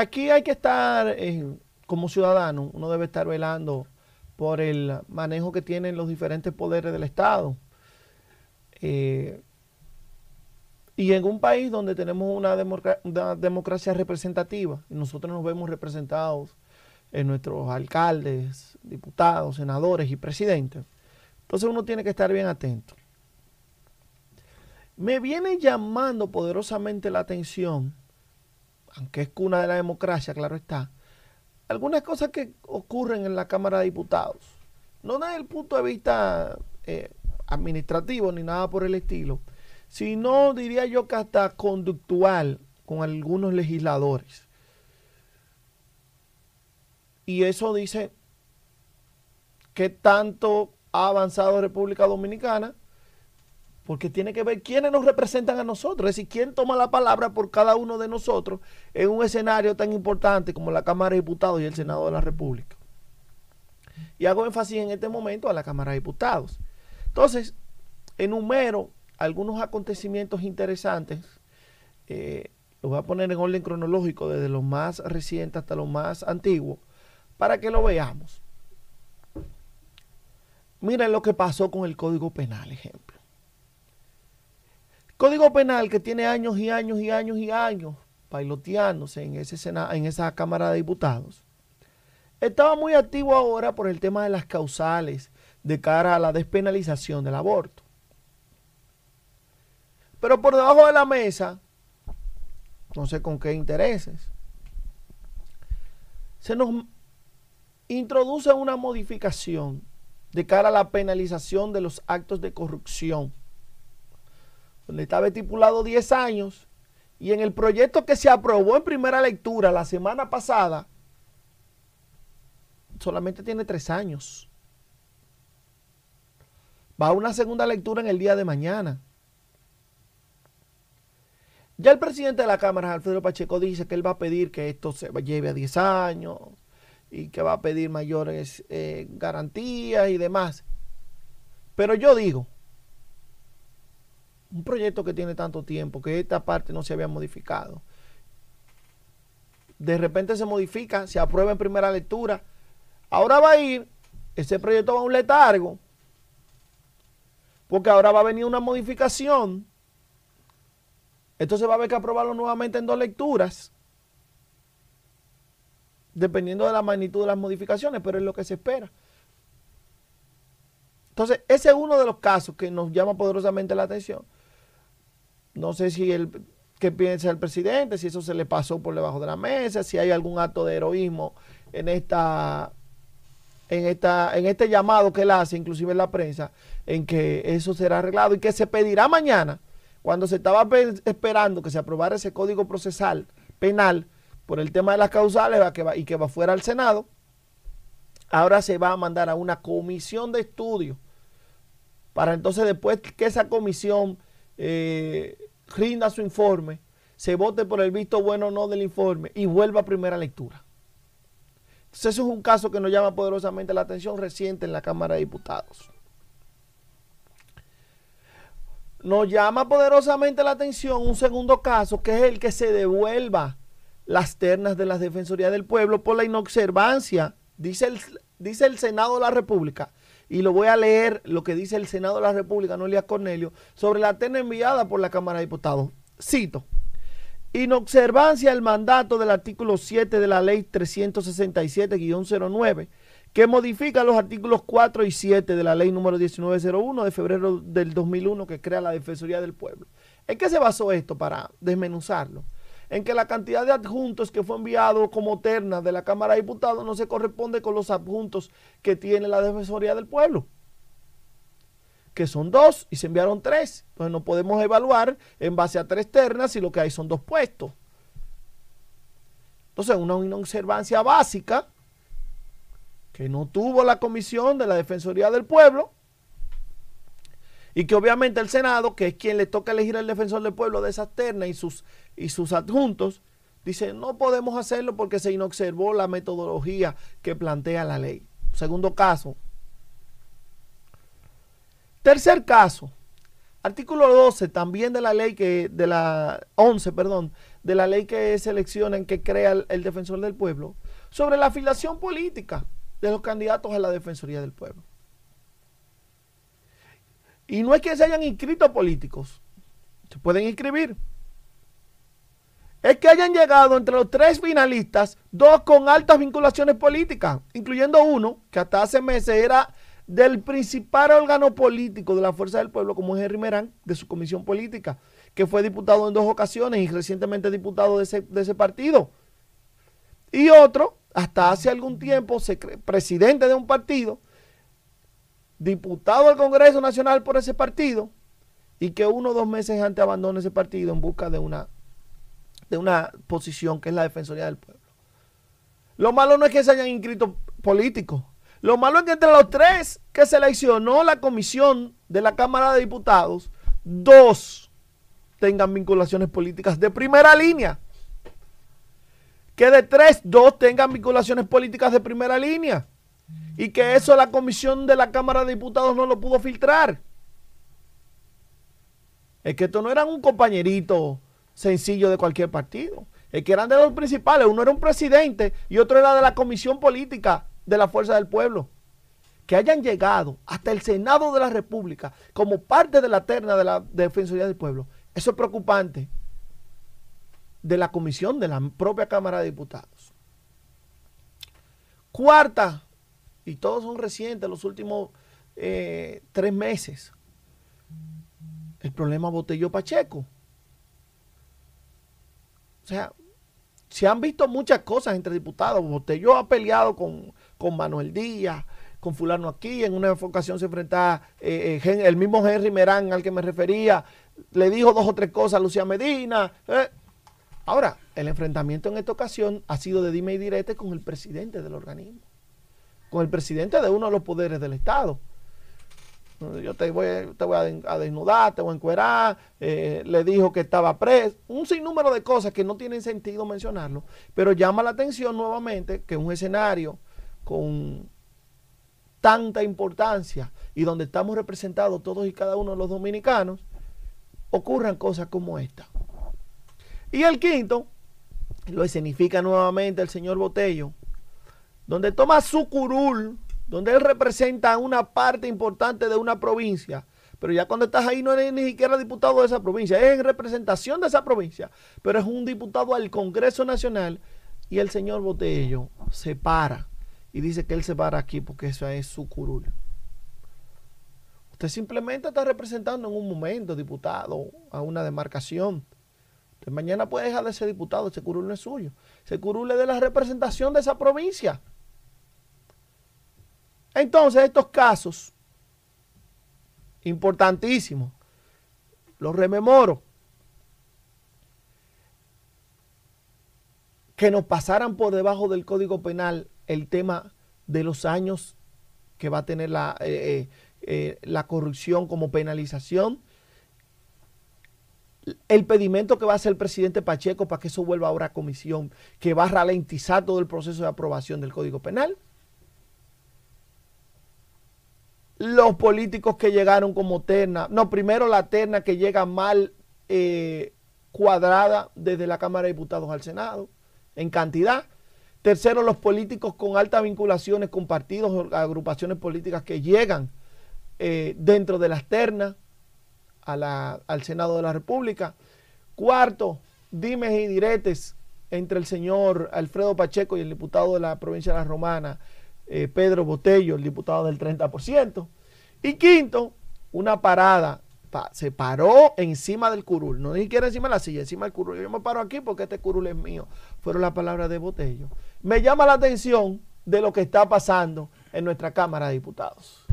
aquí hay que estar, eh, como ciudadano, uno debe estar velando por el manejo que tienen los diferentes poderes del Estado. Eh, y en un país donde tenemos una, una, democracia representativa, nosotros nos vemos representados en nuestros alcaldes, diputados, senadores y presidentes. Entonces uno tiene que estar bien atento. Me viene llamando poderosamente la atención aunque es cuna de la democracia, claro está, algunas cosas que ocurren en la Cámara de Diputados, no desde el punto de vista eh, administrativo ni nada por el estilo, sino diría yo que hasta conductual con algunos legisladores. Y eso dice qué tanto ha avanzado República Dominicana porque tiene que ver quiénes nos representan a nosotros, es decir, quién toma la palabra por cada uno de nosotros en un escenario tan importante como la Cámara de Diputados y el Senado de la República. Y hago énfasis en este momento a la Cámara de Diputados. Entonces, enumero algunos acontecimientos interesantes. Eh, los voy a poner en orden cronológico, desde lo más reciente hasta lo más antiguo, para que lo veamos. Miren lo que pasó con el Código Penal, ejemplo. Código Penal que tiene años y años y años y años piloteándose en, ese en esa Cámara de Diputados, estaba muy activo ahora por el tema de las causales de cara a la despenalización del aborto. Pero por debajo de la mesa, no sé con qué intereses, se nos introduce una modificación de cara a la penalización de los actos de corrupción le estaba estipulado 10 años, y en el proyecto que se aprobó en primera lectura la semana pasada, solamente tiene 3 años. Va a una segunda lectura en el día de mañana. Ya el presidente de la Cámara, Alfredo Pacheco, dice que él va a pedir que esto se lleve a 10 años y que va a pedir mayores eh, garantías y demás. Pero yo digo, un proyecto que tiene tanto tiempo, que esta parte no se había modificado. De repente se modifica, se aprueba en primera lectura. Ahora va a ir, ese proyecto va a un letargo, porque ahora va a venir una modificación. Entonces va a haber que aprobarlo nuevamente en dos lecturas, dependiendo de la magnitud de las modificaciones, pero es lo que se espera. Entonces, ese es uno de los casos que nos llama poderosamente la atención. No sé si el qué piensa el presidente, si eso se le pasó por debajo de la mesa, si hay algún acto de heroísmo en esta en esta en este llamado que él hace, inclusive en la prensa, en que eso será arreglado y que se pedirá mañana, cuando se estaba esperando que se aprobara ese código procesal penal por el tema de las causales y que va fuera al Senado, ahora se va a mandar a una comisión de estudio para entonces después que esa comisión eh, rinda su informe, se vote por el visto bueno o no del informe y vuelva a primera lectura. Entonces eso es un caso que nos llama poderosamente la atención reciente en la Cámara de Diputados. Nos llama poderosamente la atención un segundo caso que es el que se devuelva las ternas de las Defensorías del Pueblo por la inobservancia, dice el, dice el Senado de la República, y lo voy a leer lo que dice el Senado de la República, no Cornelio, sobre la tena enviada por la Cámara de Diputados. Cito. Inobservancia del mandato del artículo 7 de la ley 367-09, que modifica los artículos 4 y 7 de la ley número 1901 de febrero del 2001 que crea la Defensoría del Pueblo. ¿En qué se basó esto para desmenuzarlo? en que la cantidad de adjuntos que fue enviado como terna de la Cámara de Diputados no se corresponde con los adjuntos que tiene la Defensoría del Pueblo que son dos y se enviaron tres. Entonces no podemos evaluar en base a tres ternas si lo que hay son dos puestos. Entonces una inobservancia básica que no tuvo la comisión de la Defensoría del Pueblo y que obviamente el Senado, que es quien le toca elegir al defensor del pueblo de esas ternas y sus, y sus adjuntos, dice, no podemos hacerlo porque se inobservó la metodología que plantea la ley. Segundo caso. Tercer caso. Artículo 12 también de la ley que, de la 11, perdón, de la ley que en que crea el, el defensor del pueblo, sobre la afiliación política de los candidatos a la Defensoría del Pueblo. Y no es que se hayan inscrito políticos. Se pueden inscribir. Es que hayan llegado entre los tres finalistas, dos con altas vinculaciones políticas, incluyendo uno que hasta hace meses era del principal órgano político de la Fuerza del Pueblo, como es Henry Merán, de su comisión política, que fue diputado en dos ocasiones y recientemente diputado de de ese partido. Y otro, hasta hace algún tiempo, presidente de un partido, diputado al Congreso Nacional por ese partido y que uno o dos meses antes abandone ese partido en busca de una, de una posición que es la Defensoría del Pueblo. Lo malo no es que se hayan inscrito políticos. Lo malo es que entre los tres que seleccionó la comisión de la Cámara de Diputados, dos tengan vinculaciones políticas de primera línea. Que de tres, dos tengan vinculaciones políticas de primera línea y que eso la comisión de la Cámara de Diputados no lo pudo filtrar. Es que estos no eran un compañerito sencillo de cualquier partido. Es que eran de los principales. Uno era un presidente y otro era de la comisión política de la Fuerza del Pueblo. Que hayan llegado hasta el Senado de la República como parte de la terna de la Defensoría del Pueblo. Eso es preocupante. De la comisión de la propia Cámara de Diputados. Cuarta y todos son recientes, los últimos eh, tres meses. El problema Botello Pacheco. O sea, se han visto muchas cosas entre diputados. Botello ha peleado con, Manuel Díaz, con fulano aquí, en una ocasión se enfrentaba eh, eh, el mismo Henry Merán al que me refería, le dijo dos o tres cosas a Lucía Medina. Ahora, el enfrentamiento en esta ocasión ha sido de dime y direte con el presidente del organismo con el presidente de uno de los poderes del Estado. Yo te voy, a desnudar, te voy a encuerar, eh, le dijo que estaba preso, un sinnúmero de cosas que no tienen sentido mencionarlo, pero llama la atención nuevamente que un escenario con tanta importancia y donde estamos representados todos y cada uno de los dominicanos, ocurran cosas como esta. Y el quinto, lo escenifica nuevamente el señor Botello, donde toma su curul, donde él representa una parte importante de una provincia, pero ya cuando estás ahí no eres ni siquiera diputado de esa provincia, es en representación de esa provincia, pero es un diputado al Congreso Nacional y el señor Botello se para y dice que él se para aquí porque eso es su curul. Usted simplemente está representando en un momento, diputado, a una demarcación. Usted mañana puede dejar de ser diputado, ese curul no es suyo. Ese curul es de la representación de esa provincia. Entonces, estos casos, importantísimos, los rememoro, que nos pasaran por debajo del Código Penal el tema de los años que va a tener la, eh, eh, eh, la corrupción como penalización, el pedimento que va a hacer el presidente Pacheco para que eso vuelva ahora a comisión, que va a ralentizar todo el proceso de aprobación del Código Penal. los políticos que llegaron como terna. No, primero la terna que llega mal eh, cuadrada desde la Cámara de Diputados al Senado, en cantidad. Tercero, los políticos con altas vinculaciones con partidos, o agrupaciones políticas que llegan eh, dentro de las ternas al Senado de la República. Cuarto, dimes y diretes entre el señor Alfredo Pacheco y el diputado de la provincia de La Romana eh, Pedro Botello, el diputado del 30%. Y quinto, una parada. se paró encima del curul, no ni siquiera encima de la silla, encima del curul. Yo me paro aquí porque este curul es mío. Fueron las palabras de Botello. Me llama la atención de lo que está pasando en nuestra Cámara de Diputados.